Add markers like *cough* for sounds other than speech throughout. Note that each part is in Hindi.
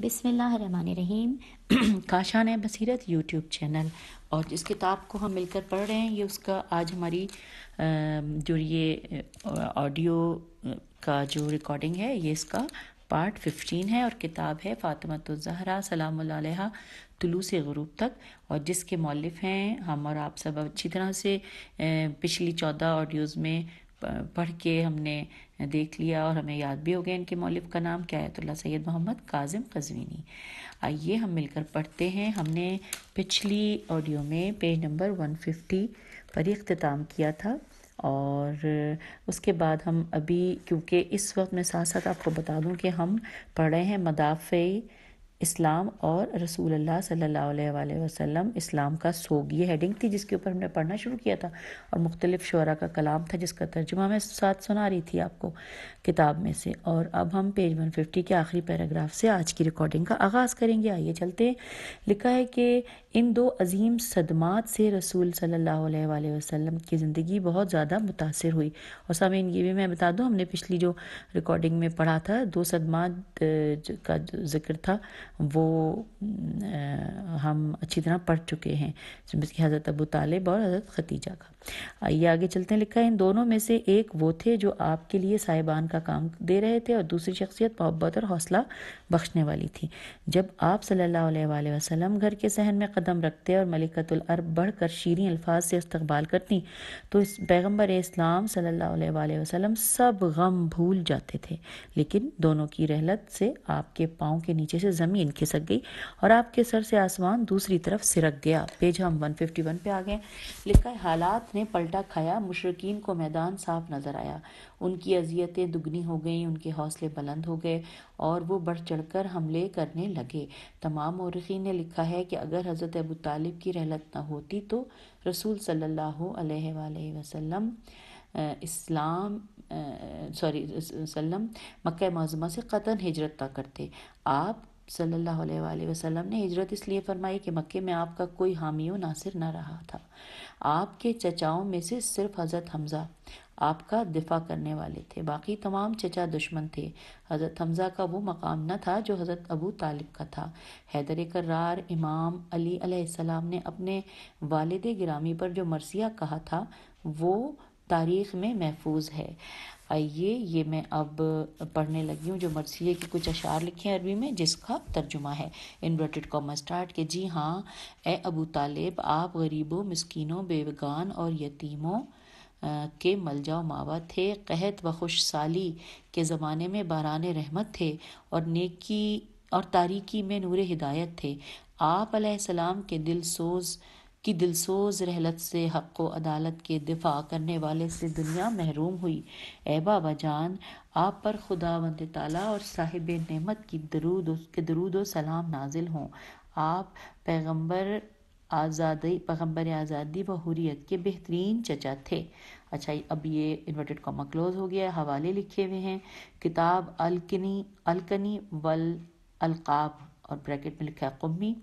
बिसमीम *clears throat* काशान है बसीरत यूट्यूब चैनल और जिस किताब को हम मिलकर पढ़ रहे हैं ये उसका आज हमारी जो ये ऑडियो का जो रिकॉर्डिंग है ये इसका पार्ट फिफ्टीन है और किताब है ज़हरा सलाम तुलू से गरूब तक और जिसके मौलफ हैं हम और आप सब अच्छी तरह से पिछली चौदह ऑडियोज़ में पढ़ के हमने देख लिया और हमें याद भी हो गया इनके मौलिफ का नाम क्या है तो सैयद मोहम्मद काजिम कजवीनी आइए हम मिलकर पढ़ते हैं हमने पिछली ऑडियो में पेज नंबर 150 पर अख्ताम किया था और उसके बाद हम अभी क्योंकि इस वक्त मैं साथ साथ आपको बता दूं कि हम पढ़ रहे हैं मदाफ़ इस्लाम और रसूल अल्लाह सल्लल्लाहु अलैहि वसल्लम इस्लाम का सोग ये हेडिंग थी जिसके ऊपर हमने पढ़ना शुरू किया था और मुख्तलिफ शरा का कलाम था जिसका तर्जुमा मैं साथ सुना रही थी आपको किताब में से और अब हम पेज वन फिफ्टी के आखिरी पैराग्राफ से आज की रिकॉर्डिंग का आगाज़ करेंगे आइए चलते लिखा है कि इन दो अजीम सदमात से रसूल सल्लल्लाहु अलैहि वसल्लम की ज़िंदगी बहुत ज़्यादा मुतासर हुई और सामीन ये भी मैं बता दूँ हमने पिछली जो रिकॉर्डिंग में पढ़ा था दो सदमात का जिक्र था वो हम अच्छी तरह पढ़ चुके हैं जिसमें हज़रत अबू तालिब और हज़रत खतीजा का आइए आगे चलते हैं लिखा है इन दोनों में से एक वो थे जो आपके लिए साहिबान का काम दे रहे थे और दूसरी शख्सियत मोहब्बत और हौसला बख्शने वाली थी जब आप सल्लल्लाहु अलैहि वसल्लम घर के सहन में कदम रखते और मलिकतुल बढ़ बढ़कर शीरी अल्फाज से इस्तकबाल करती तो इस पैगम्बर इस्लाम सल्लल्लाहु अलैहि वसल्लम सब गम भूल जाते थे लेकिन दोनों की रहलत से आपके पाँव के नीचे से ज़मीन जमीन खिसक गई और आपके सर से आसमान दूसरी तरफ सिरक गया पेज हम 151 पे आ गए लिखा है हालात ने पलटा खाया मुशरकिन को मैदान साफ नजर आया उनकी अजियतें दुगनी हो गई उनके हौसले बुलंद हो गए और वो बढ़ चढ़कर हमले करने लगे तमाम मौरखी ने लिखा है कि अगर हज़रत अबू तालिब की रहलत ना होती तो रसूल सल्लल्लाहु अलैहि वसल्लम इस्लाम सॉरी वसल्लम मक् मज़मा से क़तन हिजरत ना करते आप सल्लल्लाहु अलैहि वसल्लम ने हिजरत इसलिए फरमाई कि मक्के में आपका कोई हामी नासिर ना रहा था आपके चचाओं में से सिर्फ हज़रत हमज़ा आपका दिफा करने वाले थे बाकी तमाम चचा दुश्मन थे हज़रत हमज़ा का वो मकाम न था जो हज़रत अबू तालिब का था हैदर करार इमाम अली अलैहिस्सलाम ने अपने वालद गिरामी पर जो मरसिया कहा था वो तारीख़ में महफूज है आइए ये मैं अब पढ़ने लगी हूँ जो मरसिए के कुछ अशार लिखे हैं अरबी में जिसका तर्जुमा है इन्वर्टेड कॉमा स्टार्ट के जी हाँ ए अबू तालिब आप गरीबों मस्किनों बेवगान और यतीमों के जाओ मावा थे कहत व खुश साली के ज़माने में बारान रहमत थे और नेकी और तारीकी में नूर हिदायत थे आप सलाम के दिल सोज़ की दिलसोज रहलत से हक व अदालत के दिफा करने वाले से दुनिया महरूम हुई ए बाबा जान आप पर खुदा वंद ताला और साहिब नेमत की दरूद के दरूद व सलाम नाजिल हों आप पैगंबर आज़ादी पैगम्बर आज़ादी व हुरियत के बेहतरीन चचा थे अच्छा अब ये इन्वर्टेड कॉमा क्लोज हो गया हवाले लिखे हुए हैं किताब अलकनी अलकनी वल अलकाब और ब्रैकेट में लिखा है कुम्मी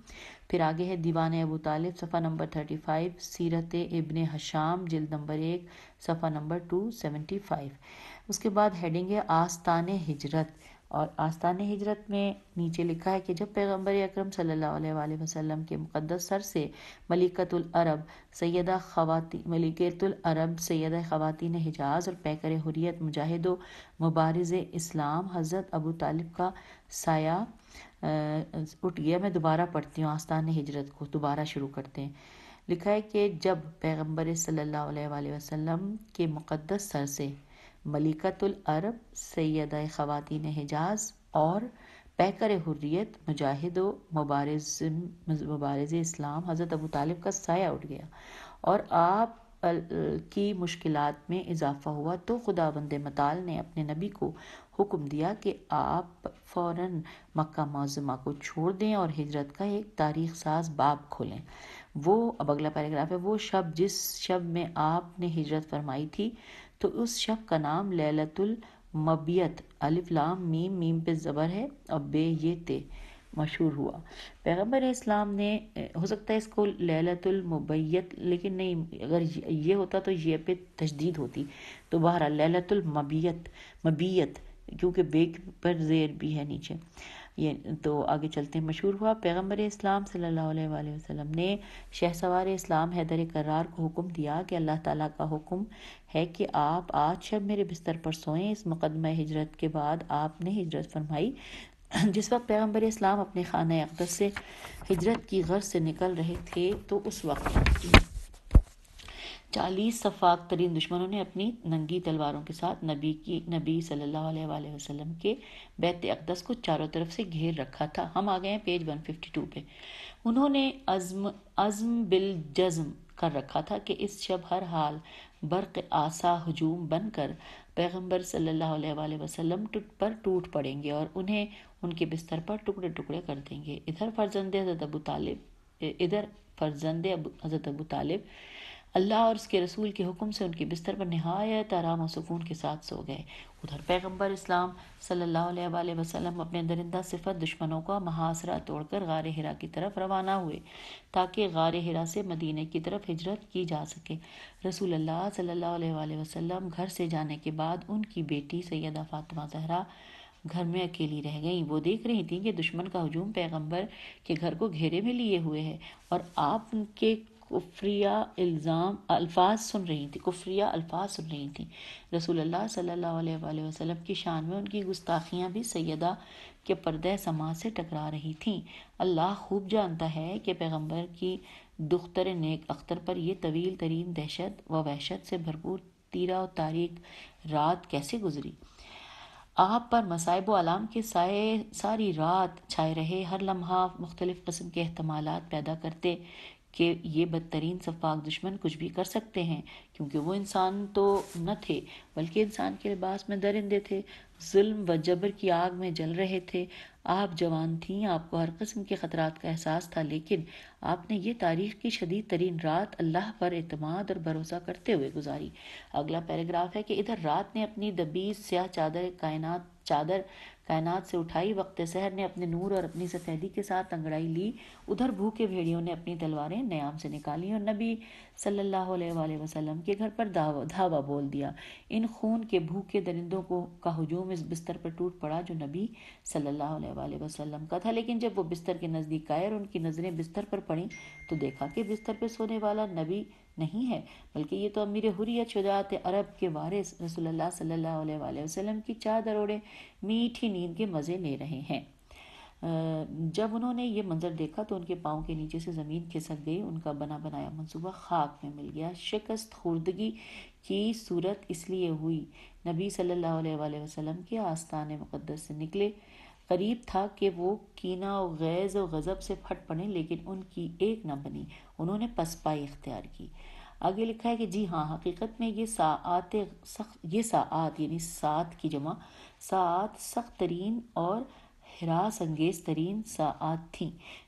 फिर आगे है दीवान अबू तालिब सफ़ा नंबर थर्टी फाइव सीरत इबन हशाम जल्द नंबर एक सफ़ा नंबर टू सेवेंटी फाइव उसके बाद हेडिंग है आस्तान हिजरत और आस्तान हिजरत में नीचे लिखा है कि जब पैगम्बर अक्रम सल वसम के मुक़दस सर से मलिकतुलरब अरब सैदा खवाती मलिकतुल अरब सैदा हिजाज और पैकर हुरियत मुजाहिद मुबारज़ इस्लाम हज़रत अबू तालिब का साया उठ गया मैं दोबारा पढ़ती हूँ आस्थान हिजरत को दोबारा शुरू करते हैं लिखा है कि जब पैगम्बर सल्ला वसम के मुक़दस सर से मलिकतुलरब अरब सैद ख़वातिन हिजाज और पैकर हुर्रियत मुजाहिद मुबारज मुबारज इस्लाम हज़रत अबू तालिब का साया उठ गया और आप की मुश्किलात में इजाफ़ा हुआ तो खुदा बंद मताल ने अपने नबी को हुक्म दिया कि आप फ़ौर मक्का मौजमा को छोड़ दें और हिजरत का एक तारीख साज बाब खोलें वो अब अगला पैराग्राफ है वो शब जिस शब में आपने हिजरत फरमाई थी तो उस शब का नाम लैलतुल मबियत अलिफ लाम मीम मीम पे ज़बर है और बे ये ते मशहूर हुआ पैगम्बर इस्लाम ने हो सकता है इसको लैलतुलमबैत लेकिन नहीं अगर ये होता तो ये पे तजदीद होती तो बहरा लैलतुलमबियत मबियत क्योंकि बेग पर जेर भी है नीचे ये तो आगे चलते हैं मशहूर हुआ पैगम्बर इस्लाम सल्लल्लाहु अलैहि वसल्लम ने शहसवार इस्लाम हैदर करार को हुक्म दिया कि अल्लाह ताला का हुक्म है कि आप आज शब मेरे बिस्तर पर सोएं इस मुकदमा हिजरत के बाद आपने हिजरत फरमाई जिस वक्त पैगम्बर इस्लाम अपने खाना अकदस से हिजरत की गर्ज से निकल रहे थे तो उस वक्त चालीस सफाक तरीन दुश्मनों ने अपनी नंगी तलवारों के साथ नबी की नबी सल्लल्लाहु अलैहि वसल्लम के बैत अकदस को चारों तरफ से घेर रखा था हम आ गए हैं पेज 152 पे उन्होंने अज्म अज्म बिल जज्म कर रखा था कि इस शब हर हाल बर्क आसा हजूम बनकर पैगंबर सल्लल्लाहु अलैहि वसल्लम पर टूट पड़ेंगे और उन्हें उनके बिस्तर पर टुकड़े टुकड़े कर देंगे इधर फर्जंद हज़रत अबू तालिब इधर फर्जंद हज़रत अबू तालिब अल्लाह और उसके रसूल के हुक्म से उनके बिस्तर पर नहायत आराम और सुकून के साथ सो गए उधर पैगंबर इस्लाम सल्ला वसलम अपने दरिंदा सिफत दुश्मनों का महासरा तोड़कर गार हरा की तरफ रवाना हुए ताकि गार हरा से मदीने की तरफ हिजरत की जा सके रसूल अल्लाह सल्ला वसलम घर से जाने के बाद उनकी बेटी सैदा फातिमा जहरा घर में अकेली रह गईं वो देख रही थीं कि दुश्मन का हजूम पैगंबर के घर को घेरे में लिए हुए है और आप उनके कुफ्रिया इल्ज़ाम अल्फाज सुन रही थी कुफ्रिया अल्फाज सुन रही थी रसूल अल्लाह सल्लल्लाहु अलैहि वसल्लम की शान में उनकी गुस्ताखियाँ भी सैदा के पर्दे समाज से टकरा रही थीं अल्लाह खूब जानता है कि पैगंबर की दुख्तर नेक अख्तर पर यह तवील तरीन दहशत व वहशत से भरपूर तीरा और तारीख रात कैसे गुजरी आप पर मसाइब आलाम के साए सारी रात छाए रहे हर लम्हा मुख्तलिफ़ कस्म के अहतमाल पैदा करते कि ये बदतरीन सफाक दुश्मन कुछ भी कर सकते हैं क्योंकि वो इंसान तो न थे बल्कि इंसान के लिबास में दरिंदे थे जुल्म व जबर की आग में जल रहे थे आप जवान थीं आपको हर कस्म के ख़तरा का एहसास था लेकिन आपने ये तारीख की शदीद तरीन रात अल्लाह पर अतमाद और भरोसा करते हुए गुजारी अगला पैराग्राफ है कि इधर रात ने अपनी दबीज स्याह चादर कायनात चादर कायनात से उठाई वक्त सहर ने अपने नूर और अपनी सफेदी के साथ अंगड़ाई ली उधर भूखे भेड़ियों ने अपनी तलवारें नयाम से निकाली और नबी सल्लल्लाहु अलैहि वसल्लम के घर पर धावा धावा बोल दिया इन खून के भूखे दरिंदों को का हजूम इस बिस्तर पर टूट पड़ा जो नबी सल्लल्लाहु अलैहि वसल्लम का था लेकिन जब वो बिस्तर के नज़दीक आए और उनकी नज़रें बिस्तर पर पड़ी तो देखा कि बिस्तर पर सोने वाला नबी नहीं है बल्कि ये तो अमीर हुरियत शुजात अरब के वारिस रसोल्ला सल्ला वसम की चार दरोड़े मीठी नींद के मज़े ले रहे हैं जब उन्होंने ये मंज़र देखा तो उनके पाँव के नीचे से ज़मीन खिसक गई उनका बना बनाया मंसूबा खाक में मिल गया शिकस्त खुर्दगी की सूरत इसलिए हुई नबी सल्लल्लाहु अलैहि वसल्लम के आस्थान मुक़दस से निकले करीब था कि वो कीना और गैज़ और गज़ब से फट पड़े लेकिन उनकी एक ना बनी उन्होंने पसपाई इख्तियार की आगे लिखा है कि जी हाँ हकीकत में ये सात सख्त ये सात यानी सात की जमा सात सख्त तरीन और हरास अंगेज तरीन सात थी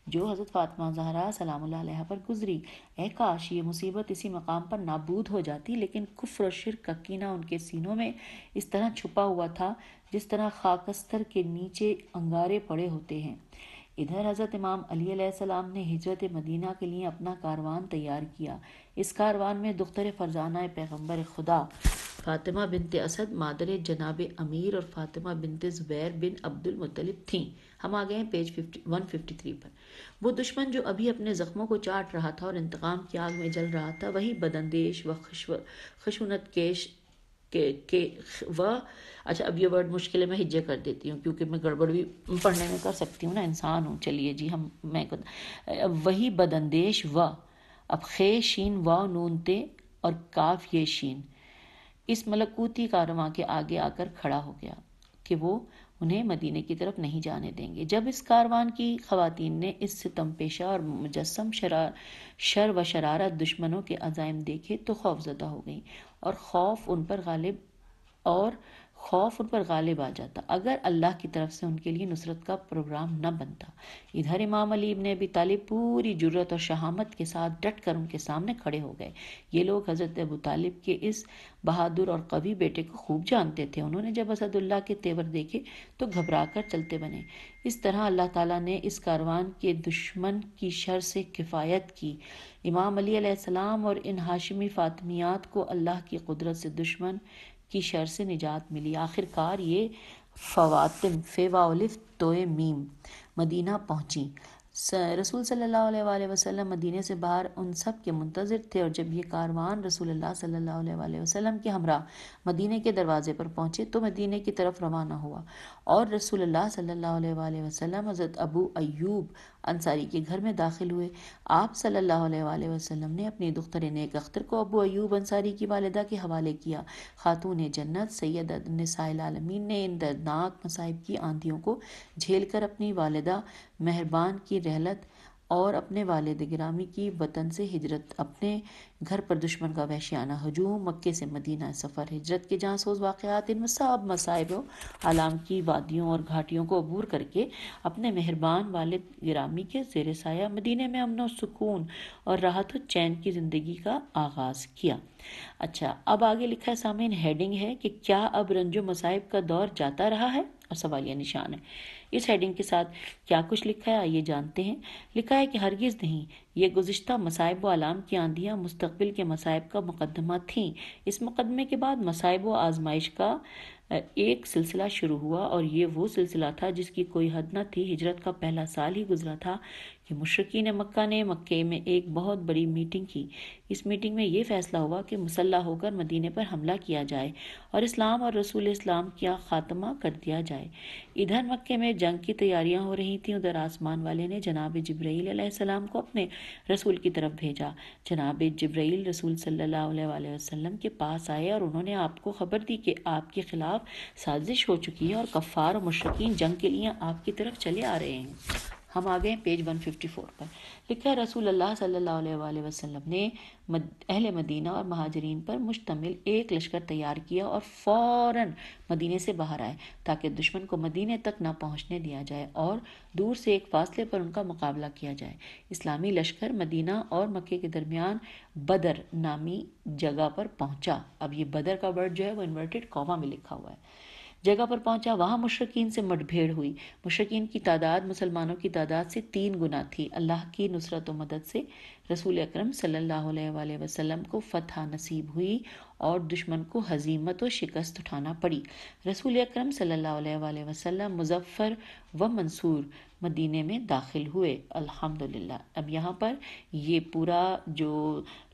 जो हज़रत फातमा जहरा सलाम पर गुजरी ए काश ये मुसीबत इसी मकाम पर नाबूद हो जाती लेकिन कुफ्र और शिर का कीना उनके सीनों में इस तरह छुपा हुआ था जिस तरह खाकस्तर के नीचे अंगारे पड़े होते हैं इधर हज़रत इमाम अली सलाम ने हिजरत मदीना के लिए अपना कारवान तैयार किया इस कारवान में दुख्तर फ़रजाना पैगम्बर खुदा फ़ातिमा बिनते असद मादर जनाब अमीर और फ़ातिमा बिन ज़ुबैर बिन अब्दुल मुतलिब थीं हम आ गए हैं पेज वन फिफ्टी थ्री पर वो दुश्मन जो अभी अपने ज़ख्मों को चाट रहा था और इंतकाम की आग में जल रहा था वही बदंदेश व खुशव खशुनत केश के के व अच्छा अब ये वर्ड मुश्किल है मैं हिज्जे कर देती हूँ क्योंकि मैं गड़बड़ भी पढ़ने में कर सकती हूँ ना इंसान हूँ चलिए जी हम मैं वही बदंदेश व अब खे शीन व नूनते और काफ ये शीन इस मलकूती कारवा के आगे आकर खड़ा हो गया कि वो उन्हें मदीने की तरफ नहीं जाने देंगे जब इस कारवान की खातिन ने इस सितम पेशा और मुजस्म शरार शर व शरारत दुश्मनों के अजायम देखे तो खौफजदा हो गई और खौफ उन पर गालिब और खौफ उन पर गालिब आ जाता अगर अल्लाह की तरफ से उनके लिए नुसरत का प्रोग्राम न बनता इधर इमाम अली ने अबी तालिब पूरी जुर्रत और शहामत के साथ डट कर उनके सामने खड़े हो गए ये लोग हज़रत अबू तालिब के इस बहादुर और कवि बेटे को खूब जानते थे उन्होंने जब असदुल्ला के तेवर देखे तो घबरा कर चलते बने इस तरह अल्लाह ताला ने इस कारवान के दुश्मन की शर से किफ़ायत की इमाम अली और इन हाशमी फातमियात को अल्लाह की कुदरत से दुश्मन की शर से निजात मिली आखिरकार ये फ़वातिम फ़ेवाउलिफ तोय मीम मदीना पहुँची रसूल सल्ला वसलम मदीने से बाहर उन सब के मुंतज़र थे और जब ये कारवान रसूल सल्ला वसलम के हमरा मदीने के दरवाज़े पर पहुँचे तो मदीने की तरफ रवाना हुआ और रसूलुल्लाह सल्लल्लाहु अलैहि वसल्लम हज़रत अबू अयूब अंसारी के घर में दाखिल हुए आप सल्लल्लाहु अलैहि वसल्लम ने अपनी दुख्तर नेक अख्तर को अबू अयूब अंसारी की वालदा के हवाले किया खातून जन्नत सैद नसालमीन ने इन दर्दनाक मसाइब की आंधियों को झेल कर अपनी वालदा मेहरबान की रहलत और अपने वालद गिरामी की वतन से हिजरत अपने घर पर दुश्मन का वहशियाना हजूम मक्के से मदीना सफ़र हिजरत के जहाँ सोज वाक़ात इन सब मसाइबों आलाम की वादियों और घाटियों को अबूर करके अपने मेहरबान वालद गिरामी के जेर साया मदीने में अमन सुकून और राहत व चैन की ज़िंदगी का आगाज़ किया अच्छा अब आगे लिखा है सामिन हेडिंग है कि क्या अब रंजो मसाइब का दौर जाता रहा है और सवालिया निशान है इस हेडिंग के साथ क्या कुछ लिखा है आइए जानते हैं लिखा है कि हरगिज़ नहीं ये गुज्त मसायब व आलाम की आंधियाँ मुस्तबिल के मसायब का मुकदमा थी इस मुकदमे के बाद मसायब व आजमाइश का एक सिलसिला शुरू हुआ और ये वो सिलसिला था जिसकी कोई हद न थी हिजरत का पहला साल ही गुजरा था कि ने मक्का ने मक्के में एक बहुत बड़ी मीटिंग की इस मीटिंग में ये फैसला हुआ कि मुसल्ला होकर मदीने पर हमला किया जाए और इस्लाम और रसूल इस्लाम का ख़ात्मा कर दिया जाए इधर मक्के में जंग की तैयारियां हो रही थीं उधर आसमान वाले ने जनाब जब्राईसम को अपने रसूल की तरफ भेजा जनाब जब्राईल रसूल सल्ला वसम के पास आए और उन्होंने आपको खबर दी कि आपके खिलाफ साजिश हो चुकी है और कफ़ार और मुशरकिन जंग के लिए आपकी तरफ चले आ रहे हैं हम आ गए पेज 154 पर लिखा है रसूल अल्लाह अलैहि वसलम ने मद, अहल मदीना और महाजरीन पर मुश्तमिल एक लश्कर तैयार किया और फ़ौर मदीने से बाहर आए ताकि दुश्मन को मदीने तक ना पहुंचने दिया जाए और दूर से एक फासले पर उनका मुकाबला किया जाए इस्लामी लश्कर मदीना और मक्के के दरमियान बदर नामी जगह पर पहुंचा अब ये बदर का वर्ड जो है वो इन्वर्टेड कॉमा में लिखा हुआ है जगह पर पहुंचा वहां मुशरकिन से मठभेड़ हुई मुशरकिन की तादाद मुसलमानों की तादाद से तीन गुना थी अल्लाह की नुसरत व मदद से रसूल अक्रम सल्लल्लाहु अलैहि को फ़तः नसीब हुई और दुश्मन को हजीमत व शिकस्त उठाना पड़ी रसूल अक्रम सल्लल्लाहु मुजफ्फ़र व मंसूर मदीने में दाखिल हुए अल्हम्दुलिल्लाह अब यहाँ पर ये पूरा जो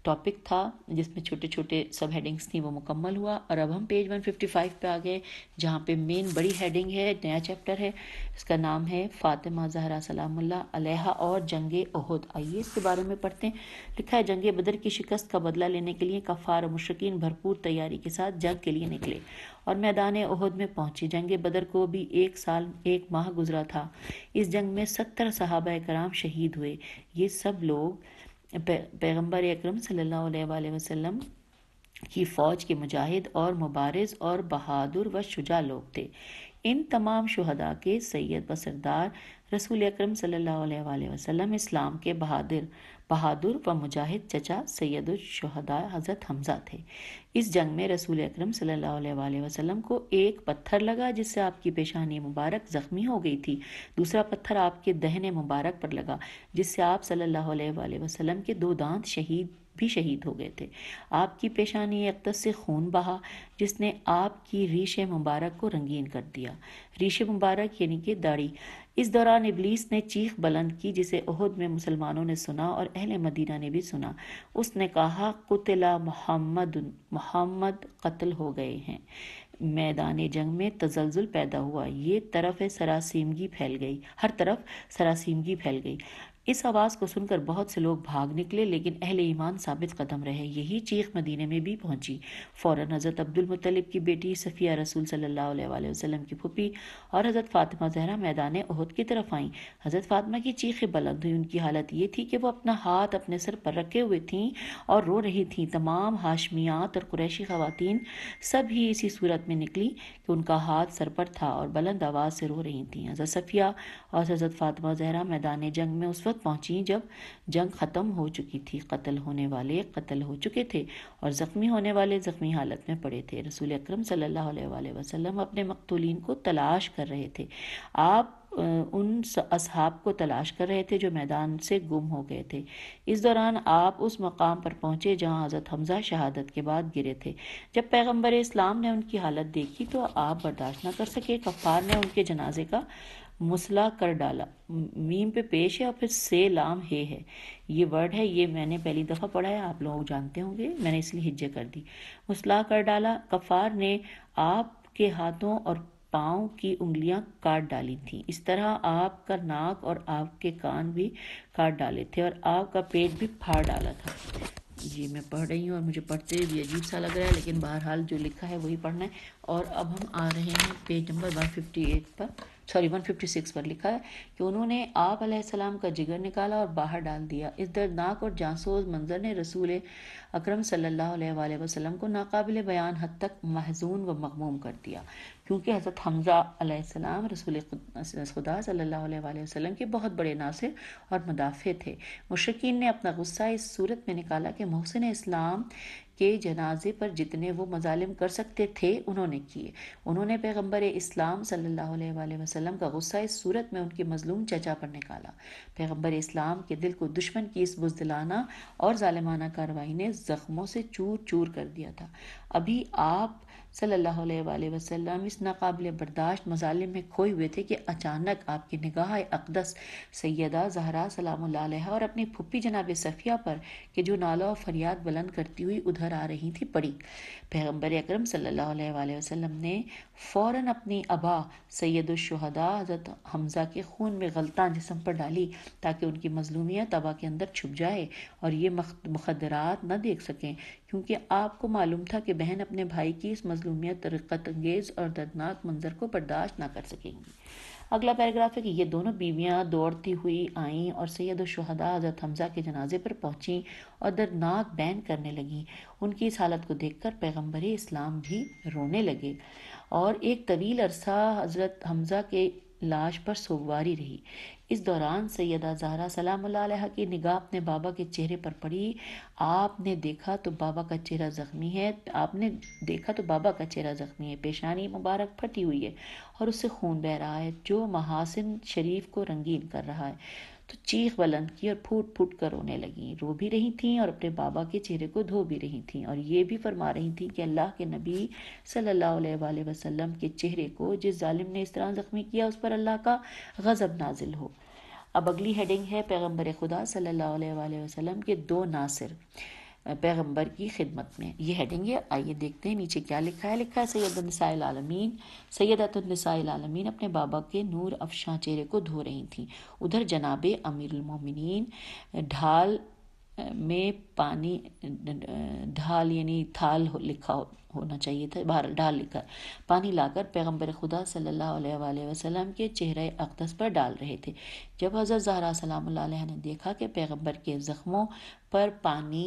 टॉपिक था जिसमें छोटे छोटे सब हेडिंग्स थी वो मुकम्मल हुआ और अब हम पेज 155 पे आ गए जहाँ पे मेन बड़ी हेडिंग है नया चैप्टर है इसका नाम है फ़ातिमा जहरा सलामुल्ला अलह और जंग अहद आइए इसके बारे में पढ़ते हैं लिखा है जंग बदर की शिकस्त का बदला लेने के लिए कफ़ार मुशकिन भरपूर तैयारी के साथ जंग के लिए निकले और मैदान अहद में पहुंचे जंग बदर को भी एक साल एक माह गुजरा था इस जंग में सत्तर सहाबा कराम शहीद हुए ये सब लोग पैगम्बर अक्रम सल अलैहि की फ़ौज के मुजाहिद और मुबारज और बहादुर व शुजा लोग थे इन तमाम शहदा के सैयद व सरदार रसूल अक्रम सल वसम इस्लाम के बहादुर बहादुर व मुजाहिद चचा सैदुलशहदा हज़रत हमज़ा थे इस जंग में रसूल अक्रम वसल्लम को एक पत्थर लगा जिससे आपकी पेशानी मुबारक ज़ख्मी हो गई थी दूसरा पत्थर आपके दहने मुबारक पर लगा जिससे आप सल्ला अलैहि वसल्लम के दो दांत शहीद भी शहीद हो गए थे आपकी पेशानी अक्तस से खून बहा जिसने आपकी रीश मुबारक को रंगीन कर दिया रीश मुबारक यानी कि दाढ़ी इस दौरान इबलीस ने चीख बुलंद की जिसे अहद में मुसलमानों ने सुना और अहल मदीना ने भी सुना उसने कहा कुतला मोहम्मद मोहम्मद कत्ल हो गए हैं मैदान जंग में तजलजुल पैदा हुआ ये तरफ सरासीमगी फैल गई हर तरफ सरासीमगी फैल गई इस आवाज़ को सुनकर बहुत से लोग भाग निकले लेकिन अहल ईमान साबित कदम रहे यही चीख मदीने में भी पहुंची फ़ौरन हज़रत अब्दुल मुतलिब की बेटी सफ़िया रसूल सल्लल्लाहु अलैहि वसल्लम की पुपी और हज़रत फ़ातिमा जहरा मैदान अहद की तरफ आईं हज़रत फ़ातिमा की चीखें बुलंद हुई उनकी हालत ये थी कि वह अपना हाथ अपने सर पर रखे हुए थीं और रो रही थीं तमाम हाशमियात और कुरैशी खवतिन सब ही इसी सूरत में निकली कि उनका हाथ सर पर था और बुलंद आवाज़ से रो रही थी हज़रत सफ़िया और हज़रत फ़ातिमा जहरा मैदान जंग में उस वक्त वक्त पहुंची जब जंग ख़त्म हो चुकी थी कत्ल होने वाले कत्ल हो चुके थे और ज़ख्मी होने वाले ज़ख्मी हालत में पड़े थे रसूल अक्रम सल्ला अपने मकतूलिन को तलाश कर रहे थे आप उन असहाब को तलाश कर रहे थे जो मैदान से गुम हो गए थे इस दौरान आप उस मकाम पर पहुंचे जहां हज़रत हमज़ा शहादत के बाद गिरे थे जब पैगंबर इस्लाम ने उनकी हालत देखी तो आप बर्दाश्त न कर सके कफ़ार ने उनके जनाजे का मुसला कर डाला मीम पे पेश है और फिर से लाम हे है ये वर्ड है ये मैंने पहली दफ़ा पढ़ा है आप लोग जानते होंगे मैंने इसलिए हिज्जे कर दी मुसला कर डाला कफ़ार ने आपके हाथों और पाँव की उंगलियां काट डाली थी इस तरह आपका नाक और आपके कान भी काट डाले थे और आपका पेट भी फाड़ डाला था जी मैं पढ़ रही हूँ और मुझे पढ़ते भी अजीब सा लग रहा है लेकिन बहरहाल जो लिखा है वही पढ़ना है और अब हम आ रहे हैं page number one fifty eight पर सॉरी 156 पर लिखा है कि उन्होंने आप सलाम का जिगर निकाला और बाहर डाल दिया इस दर्दनाक और जांसोज मंजर ने रसूल अक्रम सल्लल्लाहु को नाकबिल बयान हद तक महजून व मकमूम कर दिया क्योंकि हज़रत हमज़ा रसूल खुदा सल्ला वसलम के बहुत बड़े नासिर और मुदाफ़े थे मुशकिन ने अपना गुस्सा इस सूरत में निकाला कि मोहसिन इस्लाम के जनाजे पर जितने वो मजालिम कर सकते थे उन्होंने किए उन्होंने पैगम्बर इस्लाम सल्लल्लाहु अलैहि का गुस्सा इस सूरत में उनके मजलूम चचा पर निकाला पैगम्बर इस्लाम के दिल को दुश्मन की इस बुजदिलाना और ालिमाना कार्रवाई ने ज़ख्मों से चूर चूर कर दिया था अभी आप सल्लल्लाहु वसम इस नाकबिल बर्दाश्त मजालिम में खोए हुए थे कि अचानक आपकी निगाह अकदस सैदा जहरा सलाम और अपनी फुप्पी जनाब सफ़िया पर कि जो नाला और फरियाद बुलंद करती हुई उधर आ रही थी पड़ी पैगम्बर अक्रम सल्ला वसम ने फ़ौर अपनी अबा सैदुलशहदा हज़रत हमज़ा के खून में गलता जिसम पर डाली ताकि उनकी मजलूमियत अबा के अंदर छुप जाए और ये मुखदरात न देख सकें क्योंकि आपको मालूम था कि बहन अपने भाई की इस मजलूमियत तरक्त अंगेज़ और दर्दनाक मंजर को बर्दाश्त ना कर सकेंगी अगला पैराग्राफ है कि ये दोनों बीवियाँ दौड़ती हुई आईं और सैदुलशहदा शहदा हजरत हमज़ा के जनाजे पर पहुँचीं और दर्दनाक बैन करने लगीं उनकी इस हालत को देखकर पैगम्बर इस्लाम भी रोने लगे और एक तवील अरसा हज़रत हमज़ा के लाश पर सोगवारी रही इस दौरान सैदा जहरा सलाम की निगाह अपने बाबा के चेहरे पर पड़ी आपने देखा तो बाबा का चेहरा ज़ख्मी है आपने देखा तो बाबा का चेहरा ज़ख्मी है पेशानी मुबारक फटी हुई है और उससे खून बह रहा है जो महासिन शरीफ को रंगीन कर रहा है तो चीख बुलंद की और फूट फूट कर रोने लगी रो भी रही थी और अपने बाबा के चेहरे को धो भी रही थी और ये भी फरमा रही थी कि अल्लाह के नबी सल्लल्लाहु अलैहि वसल्लम के चेहरे को जिस जालिम ने इस तरह ज़ख्मी किया उस पर अल्लाह का गज़ब नाजिल हो अब अगली हेडिंग है पैगम्बर खुदा सल्ला वसलम के दो नासिर पैगम्बर की खिदमत में ये हेडिंग है आइए देखते हैं नीचे क्या लिखा है लिखा है सैद आलमीन सैदातनिसाइल आलमीन अपने बाबा के नूर अफशां चेहरे को धो रही थी उधर जनाब अमीरमिन ढाल में पानी ढाल यानी थाल हो, लिखा हो, होना चाहिए था बाहर ढाल लिखा पानी लाकर पैगंबर खुदा सल्लल्लाहु अलैहि वसल्लम के चेहरे अकदस पर डाल रहे थे जब हज़रत जहरा सलाम ने देखा कि पैगंबर के ज़ख्मों पर पानी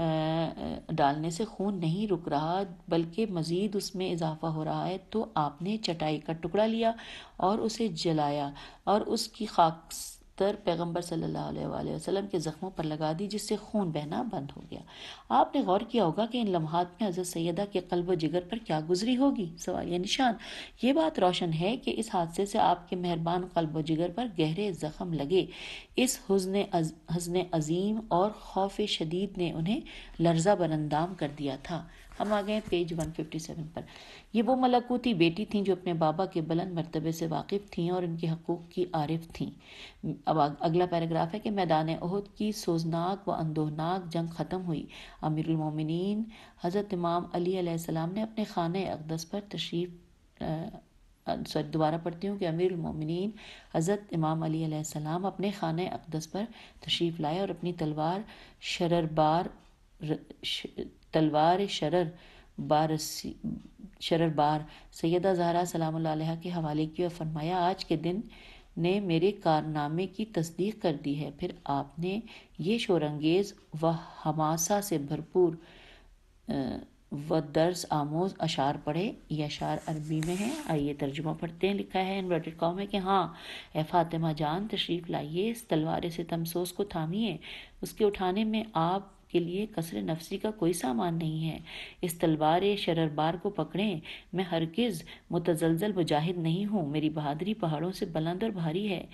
डालने से खून नहीं रुक रहा बल्कि मज़ीद उसमें इजाफा हो रहा है तो आपने चटाई का टुकड़ा लिया और उसे जलाया और उसकी खाक तर पैगंबर सल्लल्लाहु वसलम वसल्लम के ज़ख्मों पर लगा दी जिससे खून बहना बंद हो गया आपने गौर किया होगा कि इन लम्हात में हज़रत सैदा के कल्ब जिगर पर क्या गुजरी होगी सवाल यह निशान ये बात रोशन है कि इस हादसे से आपके मेहरबान कल्ब जिगर पर गहरे ज़ख्म लगे इस हजन हजन अजीम और खौफ शदीद ने उन्हें लर्जा बरंदाम कर दिया था हम आ गए पेज 157 पर ये वो मलकूती बेटी थीं जो अपने बाबा के बुलंद मरतबे से वाकिफ़ थीं और इनके हकूक़ की आरिफ थी अब अगला पैराग्राफ है कि मैदान अहद की सोजनाक व अंदोहनाक जंग ख़त्म हुई अमीरमिन हज़रत इमाम अलीसम ने अपने खान अकदस पर तशरीफ़ सॉरी दोबारा पढ़ती हूँ कि अमीरमिन हज़रत इमाम अली अपने खान अकदस पर तशरीफ़ लाए और अपनी तलवार शररबार तलवार शरर बार शरर बार सैदा जहरा सलाम के हवाले की और फरमाया आज के दिन ने मेरे कारनामे की तस्दीक कर दी है फिर आपने ये शोरंगेज़ व हमासा से भरपूर व दर्स आमोज अशार पढ़े ये अशार अरबी में है आइए तर्जुमा पढ़ते हैं लिखा है इन्वर्टेड कॉम है कि हाँ ए फातिमा जान तशरीफ़ लाइए इस तलवार से तमसोस को थामिए उसके उठाने में आप के लिए कसर नफसी का कोई सामान नहीं है इस तलवार शररबार को पकड़ें मैं हरगिज़ मुतजलजल मुजाहिद नहीं हूँ मेरी बहादरी पहाड़ों से बुलंद और भारी है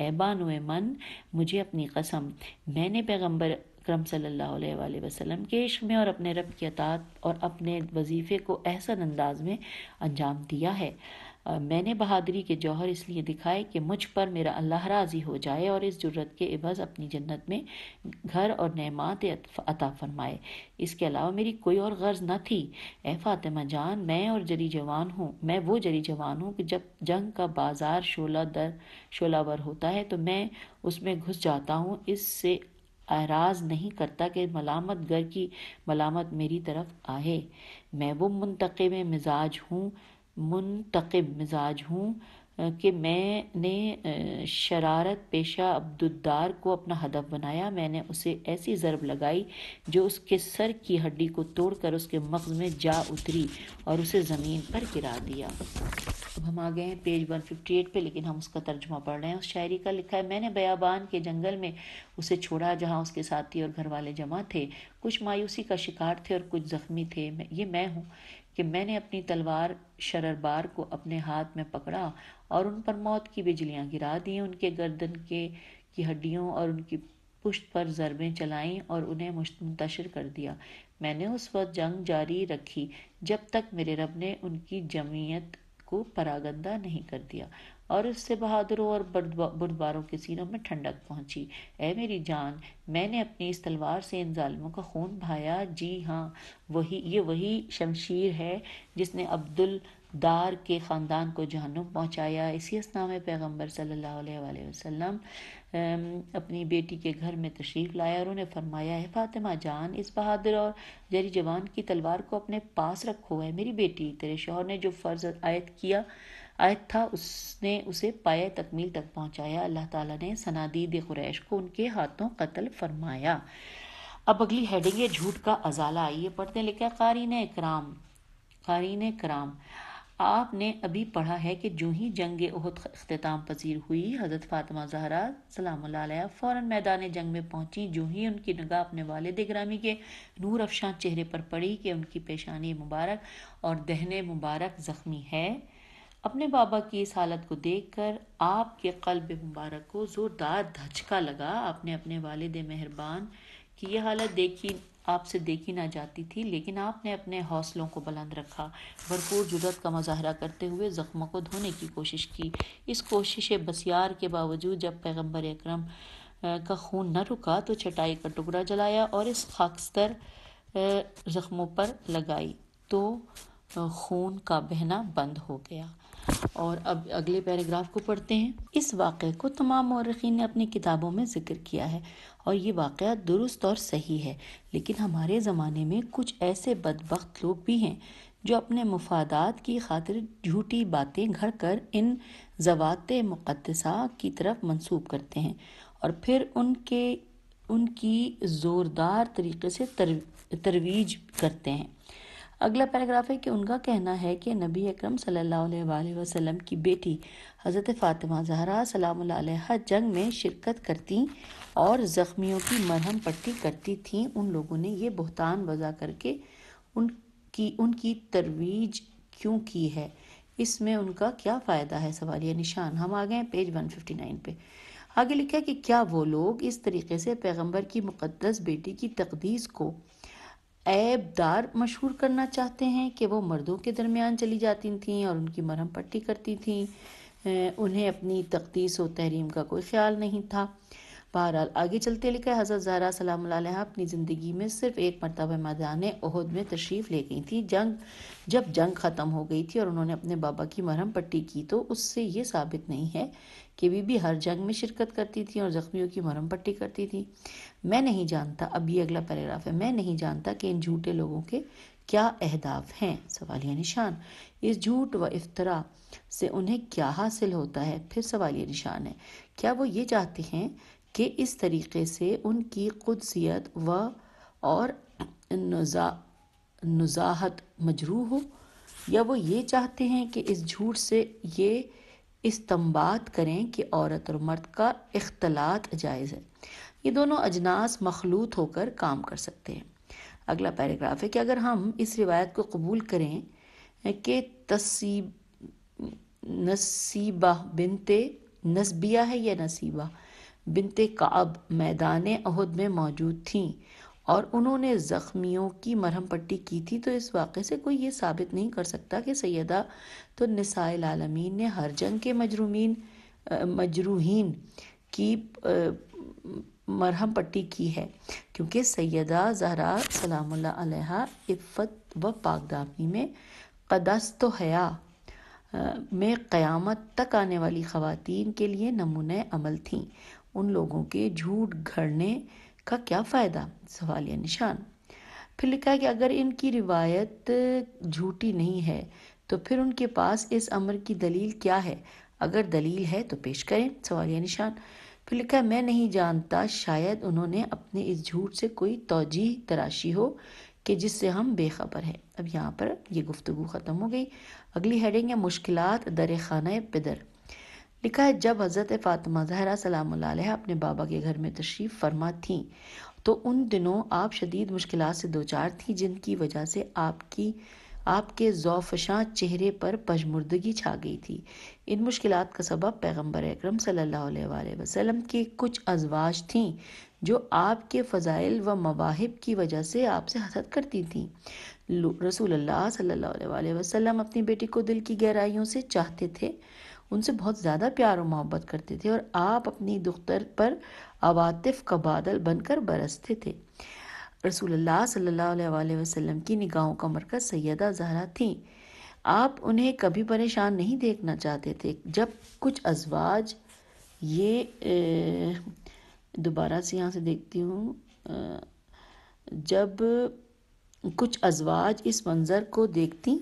ए बानो मन मुझे अपनी कसम मैंने पैगम्बर करम सल्लल्लाहु अलैहि वसल्लम के इश्क में और अपने रब की अतात और अपने वजीफ़े को एहसन अंदाज में अंजाम दिया है मैंने बहादुरी के जौहर इसलिए दिखाए कि मुझ पर मेरा अल्लाह राज़ी हो जाए और इस ज़रूरत के इबज अपनी जन्नत में घर और नमात अता फरमाए इसके अलावा मेरी कोई और गर्ज न थी ए फातिमा जान मैं और जरी जवान हूँ मैं वो जरी जवान हूँ कि जब जंग का बाजार शोला दर शोलावर होता है तो मैं उसमें घुस जाता हूँ इससे आराज नहीं करता कि मलामत गर की मलामत मेरी तरफ आए मैं वो मुंतकम मिजाज हूँ मुंतकब मिजाज हूँ कि मैंने शरारत पेशा अब्दुद्दार को अपना हदफ बनाया मैंने उसे ऐसी ज़रब लगाई जो उसके सर की हड्डी को तोड़कर उसके मग़ज़ में जा उतरी और उसे ज़मीन पर गिरा दिया अब हम आ गए हैं पेज 158 पर लेकिन हम उसका तर्जुमा पढ़ रहे हैं उस शायरी का लिखा है मैंने बयाबान के जंगल में उसे छोड़ा जहाँ उसके साथी और घर वाले जमा थे कुछ मायूसी का शिकार थे और कुछ ज़ख्मी थे ये मैं हूँ कि मैंने अपनी तलवार शररबार को अपने हाथ में पकड़ा और उन पर मौत की बिजलियां गिरा दी उनके गर्दन के की हड्डियों और उनकी पुश्त पर ज़रबें चलाईं और उन्हें मुंतशर कर दिया मैंने उस वक्त जंग जारी रखी जब तक मेरे रब ने उनकी जमीयत को परागंदा नहीं कर दिया और उससे बहादुरों और बुधवारों के सीनों में ठंडक पहुंची ऐ मेरी जान मैंने अपनी इस तलवार से इन जालिमों का खून भाया जी हाँ वही ये वही शमशीर है जिसने अब्दुल दार के ख़ानदान को जहनुम पहुंचाया इसी असना में पैगम्बर सल्ला वसम अपनी बेटी के घर में तशरीफ़ लाया और उन्हें फरमाया है फातिमा जान इस बहादुर और जरी जवान की तलवार को अपने पास रखो है मेरी बेटी तेरे शोहर ने जो फ़र्ज आयद किया आयत था उसने उसे पाए तकमील तक पहुंचाया अल्लाह ताला ने सनादीद कुरैश को उनके हाथों कत्ल फरमाया अब अगली हेडिंग है झूठ का अजाला आइए पढ़ते हैं लिखा कारीन कराम कारीन कराम आपने अभी पढ़ा है कि जो ही जंग उहद अख्ताम पजीर हुई हज़रत फ़ातिमा जहरा सलाम फ़ौर मैदान जंग में पहुंची जो ही उनकी निगाह अपने वालद ग्रामी के नूर अफशान चेहरे पर पड़ी कि उनकी पेशानी मुबारक और दहने मुबारक ज़ख्मी है अपने बाबा की इस हालत को देखकर आपके कल्ब मुबारक को ज़ोरदार धचका लगा आपने अपने वालद मेहरबान की यह हालत देखी आपसे देखी ना जाती थी लेकिन आपने अपने हौसलों को बुलंद रखा भरपूर जुदत का मुजाहरा करते हुए ज़ख्मों को धोने की कोशिश की इस कोशिश बसियार के बावजूद जब पैगम्बर अक्रम का खून न रुका तो चटाई का टुकड़ा जलाया और इस खाकस्तर ज़ख्मों पर लगाई तो खून का बहना बंद हो गया और अब अगले पैराग्राफ को पढ़ते हैं इस वाक़े को तमाम मौरखी ने अपनी किताबों में ज़िक्र किया है और ये वाक़ दुरुस्त और सही है लेकिन हमारे ज़माने में कुछ ऐसे बदबक लोग भी हैं जो अपने मफादात की खातिर झूठी बातें घड़ कर इन जवात मुक़दसा की तरफ मंसूब करते हैं और फिर उनके उनकी ज़ोरदार तरीके से तर, तरवीज करते हैं अगला पैराग्राफ है कि उनका कहना है कि नबी अकरम सल्लल्लाहु अलैहि वसल्लम की बेटी हज़रत फ़ातिमा जहरा सलाम जंग में शिरकत करती और ज़ख्मियों की मरहम पट्टी करती थीं उन लोगों ने यह बहतान वज़ा करके उनकी उनकी तरवीज क्यों की है इसमें उनका क्या फ़ायदा है सवालिया निशान हम आ गए हैं पेज 159 पे आगे लिखा है कि क्या वो लोग इस तरीके से पैगंबर की मुक़दस बेटी की तकदीस को ऐबदार मशहूर करना चाहते हैं कि वो मर्दों के दरमियान चली जाती थीं और उनकी मरहम पट्टी करती थीं उन्हें अपनी तख्तीस व तहरीम का कोई ख्याल नहीं था बहरहाल आगे चलते लिखा हज़रत जहरा सलाम अपनी ज़िंदगी में सिर्फ एक मरतबा मैदान अहद में तशरीफ़ ले गई थी जंग जब जंग ख़त्म हो गई थी और उन्होंने अपने बाबा की मरहम पट्टी की तो उससे ये साबित नहीं है कि बीबी हर जंग में शिरकत करती थी और ज़ख्मियों की मरहम पट्टी करती थी मैं नहीं जानता अब ये अगला पैराग्राफ है मैं नहीं जानता कि इन झूठे लोगों के क्या अहदाफ हैं सवालिया निशान इस झूठ व इफ्तरा से उन्हें क्या हासिल होता है फिर सवालिया निशान है क्या वो ये चाहते हैं कि इस तरीके से उनकी खुदसियत व और नुजा नुजाहत मजरू हो या वो ये चाहते हैं कि इस झूठ से ये इस्तम्बात करें कि औरत और मर्द का इख्तलात जायज़ है ये दोनों अजनास मखलूत होकर काम कर सकते हैं अगला पैराग्राफ है कि अगर हम इस रिवायत को कबूल करें कि तसीब नसीबा बिनते नसबिया है या नसीबा बिनते काब मैदान अहद में मौजूद थीं और उन्होंने ज़ख्मियों की मरहम पट्टी की थी तो इस वाक़े से कोई ये साबित नहीं कर सकता कि सैदा तो नसाइल आलमीन ने हर जंग के मजरूमीन मजरूहन की मरहम पट्टी की है क्योंकि सैदा जहरा सलाम इफ़त व पागदामी में कदस तो हया में क़यामत तक आने वाली ख़वातीन के लिए नमून अमल थी उन लोगों के झूठ घड़ने का क्या फ़ायदा सवालिया निशान फिर लिखा है कि अगर इनकी रिवायत झूठी नहीं है तो फिर उनके पास इस अमर की दलील क्या है अगर दलील है तो पेश करें सवालिया निशान फिर लिखा है मैं नहीं जानता शायद उन्होंने अपने इस झूठ से कोई तोजी तराशी हो कि जिससे हम बेखबर हैं अब यहाँ पर ये गुफ्तु ख़त्म हो गई अगली हेडिंग है मुश्किल दर खाना पिदर लिखा है जब हज़रत फ़ातिमा जहरा सलाम अपने बाबा के घर में तशरीफ़ फरमा थी तो उन दिनों आप शदीद मुश्किल से दो चार थी जिनकी वजह से आपकी आपके जौफशां चेहरे पर पजमुर्दगी छा गई थी इन मुश्किल का सबब पैगम्बर अक्रम सल्लल्लाहु वसलम की कुछ अजवाज थी जो आपके फ़जाइल व मवाहिब की वजह से आपसे हसद करती थीं रसूल अल्लाह वसलम अपनी बेटी को दिल की गहराइयों से चाहते थे उनसे बहुत ज़्यादा प्यार और मोहब्बत करते थे और आप अपनी दुख्तर पर अवातिफ़ का बादल बनकर बरसते थे रसूल सल्ला वसलम की निगाहों का मरकज़ सैदा जहरा थीं आप उन्हें कभी परेशान नहीं देखना चाहते थे जब कुछ अजवाज ये दोबारा से यहाँ से देखती हूँ जब कुछ अजवाज इस मंज़र को देखती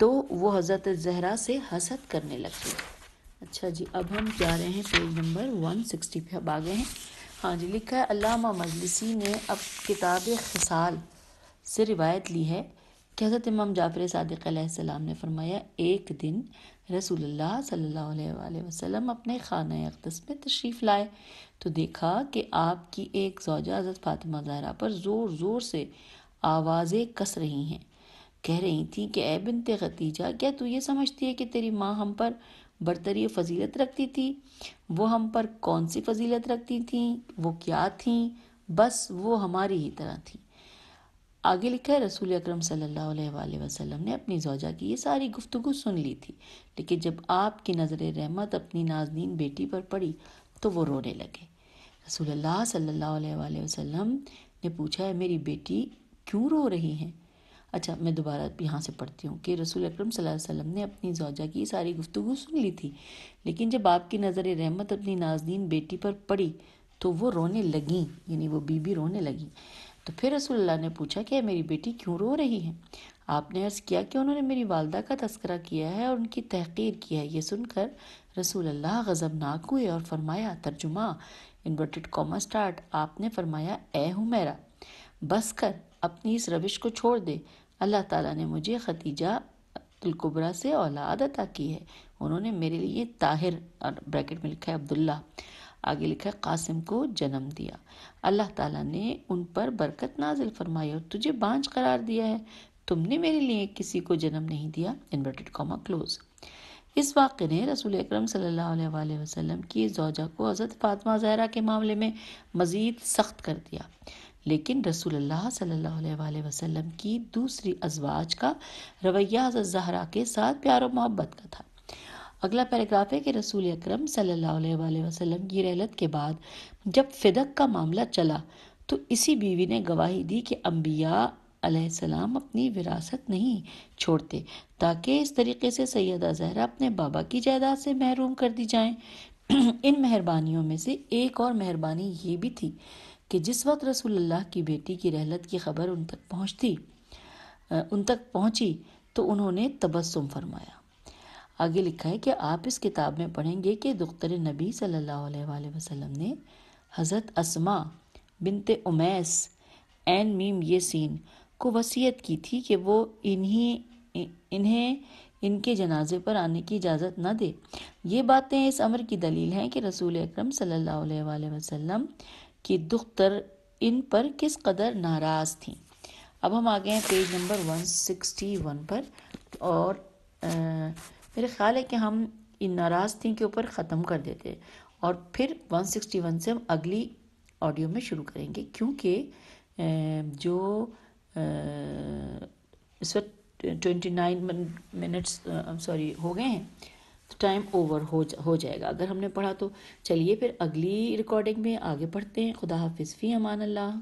तो वो हज़रत जहरा से हसद करने लगते गई अच्छा जी अब हम जा रहे हैं पेज नंबर वन सिक्सटी पे अब आ गए हैं हाँ जी लिखा है अलामा मजलिसी ने अब किताब खसाल से रिवायत ली है कि हज़रत इमाम जाफ़र सदक सलाम ने फरमाया एक दिन रसूलुल्लाह सल्लल्लाहु अलैहि वसल्लम अपने खाना अकदस में तशरीफ़ लाए तो देखा कि आपकी एक जौजा हज़रत फातिमा जहरा पर ज़ोर ज़ोर से आवाज़ें कस रही हैं कह रही थीं कि ए बिनत खतीजा क्या तू ये समझती है कि तेरी माँ हम पर बरतरी फजीलत रखती थी वो हम पर कौन सी फजीलत रखती थी वो क्या थी बस वो हमारी ही तरह थी आगे लिखा है रसूल अक्रम सल्लल्लाहु अलैहि वसल्लम ने अपनी जोजा की ये सारी गुफ्तगु सुन ली थी लेकिन जब आपकी नज़र रहमत अपनी नाजनीन बेटी पर पड़ी तो वो रोने लगे रसूल सल्लल्लाहु अलैहि वसल्लम ने पूछा है मेरी बेटी क्यों रो रही हैं अच्छा मैं दोबारा यहाँ से पढ़ती हूँ कि रसूल अक्रम वसल्लम ने अपनी जौजा की सारी गुफ्तु सुन ली थी लेकिन जब आपकी नज़र रहमत अपनी नाजदीन बेटी पर पड़ी तो वो रोने लगी यानी वो बीबी रोने लगी तो फिर रसोल्ला ने पूछा कि मेरी बेटी क्यों रो रही है आपने अर्ज़ किया कि उन्होंने मेरी वालदा का तस्करा किया है और उनकी तहकीर की है ये सुनकर रसूल अल्लाह गज़बनाक हुए और फरमाया तर्जुमा इन्वर्टेड कॉमा स्टार्ट आपने फरमाया ए हुमेरा बस कर अपनी इस रविश को छोड़ दे अल्लाह ताला ने मुझे खतीजा अलकुबरा से औलाद अता की है उन्होंने मेरे लिए ताहिर ब्रैकेट में लिखा है अब्दुल्ला आगे लिखा है कासिम को जन्म दिया अल्लाह ताला ने उन पर बरकत नाजिल फरमाई और तुझे बांझ करार दिया है तुमने मेरे लिए किसी को जन्म नहीं दिया इन्वर्टेड कॉमा क्लोज इस वाक़े ने रसूल अक्रम सल्लल्लाहु वसल्लम की जौजा को हज़रत फातमा जहरा के मामले में मज़ीद सख्त कर दिया लेकिन रसूलुल्लाह सल्लल्लाहु अलैहि वसल्लम की दूसरी अजवाज का रवैया जहरा के साथ प्यार और मोहब्बत का था अगला पैराग्राफ है कि रसूल अक्रम सल्लल्लाहु अलैहि वसल्लम की रहलत के बाद जब फिदक का मामला चला तो इसी बीवी ने गवाही दी कि अम्बिया अलैहिस्सलाम अपनी विरासत नहीं छोड़ते ताकि इस तरीके से सैदा जहरा अपने बाबा की जायदाद से महरूम कर दी जाएं *clears throat* इन मेहरबानियों में से एक और मेहरबानी ये भी थी कि जिस वक्त अल्लाह की बेटी की रहलत की खबर उन तक पहुंचती उन तक पहुंची तो उन्होंने तबस्सुम फरमाया आगे लिखा है कि आप इस किताब में पढ़ेंगे कि दुख्तर नबी सल्लल्लाहु अलैहि वसल्लम ने हज़रत असमा बिनते उमैस एन मीम ये सीन को वसीयत की थी कि वो इन्हीं इन्हें इनके जनाजे पर आने की इजाज़त न दे ये बातें इस अमर की दलील हैं कि रसूल अक्रम सल्ला वसलम कि दुख्तर इन पर किस कदर नाराज़ थी अब हम आ गए हैं पेज नंबर 161 पर और आ, मेरे ख़्याल है कि हम इन नाराज़ थी के ऊपर ख़त्म कर देते और फिर 161 से हम अगली ऑडियो में शुरू करेंगे क्योंकि जो आ, इस वक्त ट्वेंटी नाइन मिनट्स सॉरी हो गए हैं टाइम ओवर हो जा हो जाएगा अगर हमने पढ़ा तो चलिए फिर अगली रिकॉर्डिंग में आगे पढ़ते हैं खुदा हाफिज़ फ़ी अमान अल्लाह